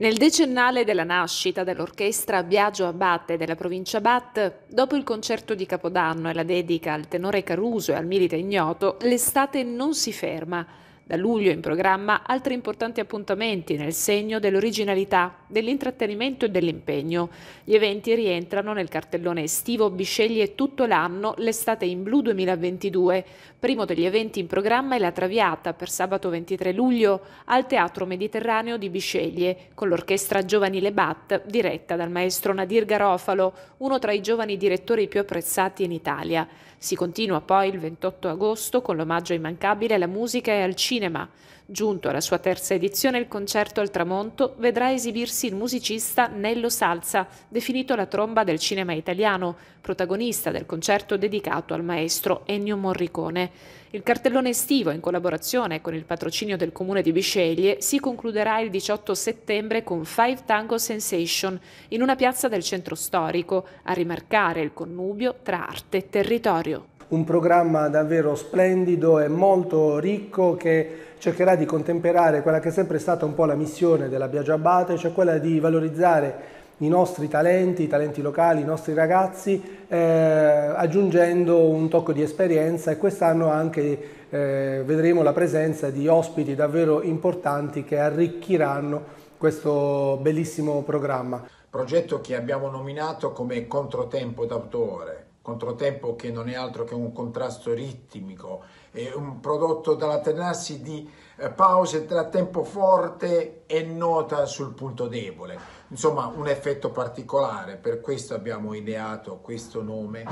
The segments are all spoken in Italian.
Nel decennale della nascita dell'orchestra Biagio Abate della provincia Bat, dopo il concerto di Capodanno e la dedica al tenore Caruso e al milite ignoto, l'estate non si ferma. Da luglio in programma altri importanti appuntamenti nel segno dell'originalità, dell'intrattenimento e dell'impegno. Gli eventi rientrano nel cartellone estivo Bisceglie tutto l'anno l'estate in blu 2022. Primo degli eventi in programma è la Traviata per sabato 23 luglio al Teatro Mediterraneo di Bisceglie con l'orchestra Giovanile Bat diretta dal maestro Nadir Garofalo, uno tra i giovani direttori più apprezzati in Italia. Si continua poi il 28 agosto con l'omaggio immancabile alla musica e al cinema cinema. Giunto alla sua terza edizione, il concerto al tramonto vedrà esibirsi il musicista Nello Salza, definito la tromba del cinema italiano, protagonista del concerto dedicato al maestro Ennio Morricone. Il cartellone estivo, in collaborazione con il patrocinio del comune di Bisceglie, si concluderà il 18 settembre con Five Tango Sensation in una piazza del centro storico, a rimarcare il connubio tra arte e territorio un programma davvero splendido e molto ricco che cercherà di contemperare quella che è sempre stata un po' la missione della Biagio Abate, cioè quella di valorizzare i nostri talenti, i talenti locali, i nostri ragazzi, eh, aggiungendo un tocco di esperienza e quest'anno anche eh, vedremo la presenza di ospiti davvero importanti che arricchiranno questo bellissimo programma. Progetto che abbiamo nominato come Controtempo d'autore, controtempo che non è altro che un contrasto ritmico, è un prodotto dall'alternarsi di eh, pause tra tempo forte e nota sul punto debole. Insomma, un effetto particolare, per questo abbiamo ideato questo nome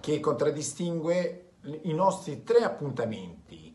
che contraddistingue i nostri tre appuntamenti